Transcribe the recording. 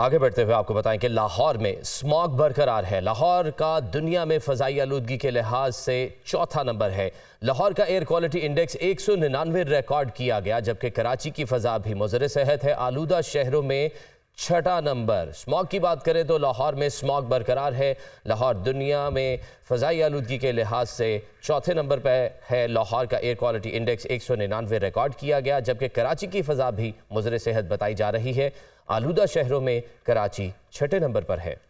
आगे बढ़ते हुए आपको बताएं कि लाहौर में स्मॉग बरकरार है लाहौर का दुनिया में फजाई आलूदगी के लिहाज से चौथा नंबर है लाहौर का एयर क्वालिटी इंडेक्स एक सौ निन्यानवे रिकॉर्ड किया गया जबकि कराची की फजा भी मुजर सेहत है आलूदा शहरों में छठा नंबर स्मॉग की बात करें तो लाहौर में स्मॉग बरकरार है लाहौर दुनिया में फ़जाई आलूदगी के लिहाज से चौथे नंबर पर है लाहौर का एयर क्वालिटी इंडेक्स एक सौ निन्यानवे रिकॉर्ड किया गया जबकि कराची की फ़जा भी मुजर सेहत बताई जा रही है आलूदा शहरों में कराची छठे नंबर पर है